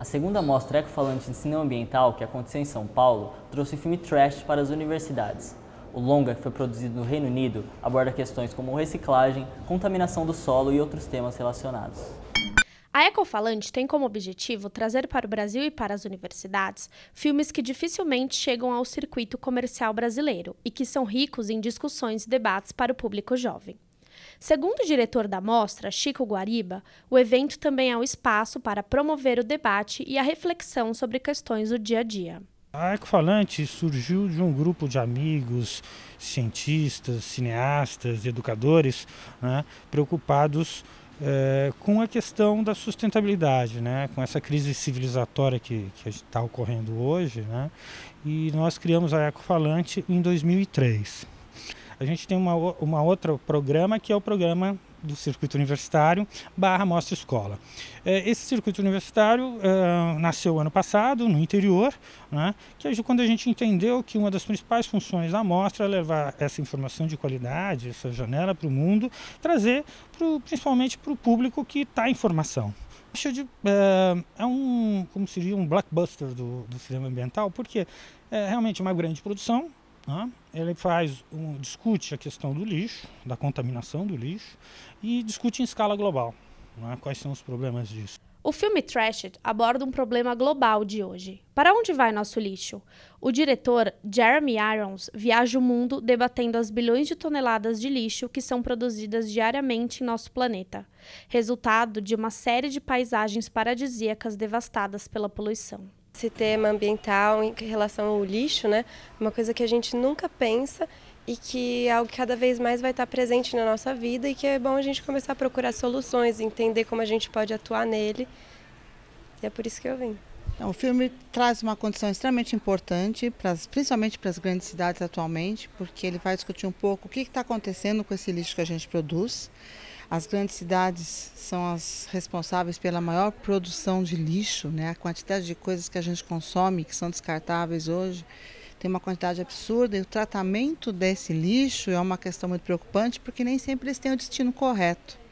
A segunda mostra ecofalante de cinema ambiental, que aconteceu em São Paulo, trouxe o filme Trash para as universidades. O longa, que foi produzido no Reino Unido, aborda questões como reciclagem, contaminação do solo e outros temas relacionados. A Ecofalante tem como objetivo trazer para o Brasil e para as universidades filmes que dificilmente chegam ao circuito comercial brasileiro e que são ricos em discussões e debates para o público jovem. Segundo o diretor da mostra, Chico Guariba, o evento também é um espaço para promover o debate e a reflexão sobre questões do dia a dia. A Ecofalante surgiu de um grupo de amigos, cientistas, cineastas, educadores, né, preocupados é, com a questão da sustentabilidade, né? com essa crise civilizatória que está ocorrendo hoje. Né? E nós criamos a Ecofalante em 2003. A gente tem uma, uma outro programa que é o programa do circuito universitário barra mostra escola. É, esse circuito universitário é, nasceu ano passado no interior, né, que é quando a gente entendeu que uma das principais funções da mostra é levar essa informação de qualidade, essa janela para o mundo, trazer pro, principalmente para o público que está em formação. De, é, é um, como seria, um blockbuster do, do cinema ambiental, porque é realmente uma grande produção, né? Ele faz um, discute a questão do lixo, da contaminação do lixo e discute em escala global né? quais são os problemas disso. O filme Trashed aborda um problema global de hoje. Para onde vai nosso lixo? O diretor Jeremy Irons viaja o mundo debatendo as bilhões de toneladas de lixo que são produzidas diariamente em nosso planeta, resultado de uma série de paisagens paradisíacas devastadas pela poluição esse tema ambiental em relação ao lixo, né? É uma coisa que a gente nunca pensa e que é algo que cada vez mais vai estar presente na nossa vida e que é bom a gente começar a procurar soluções, entender como a gente pode atuar nele. E é por isso que eu vim. Então, o filme traz uma condição extremamente importante, pras, principalmente para as grandes cidades atualmente, porque ele vai discutir um pouco o que está acontecendo com esse lixo que a gente produz as grandes cidades são as responsáveis pela maior produção de lixo, né? A quantidade de coisas que a gente consome, que são descartáveis hoje, tem uma quantidade absurda e o tratamento desse lixo é uma questão muito preocupante porque nem sempre eles têm o destino correto.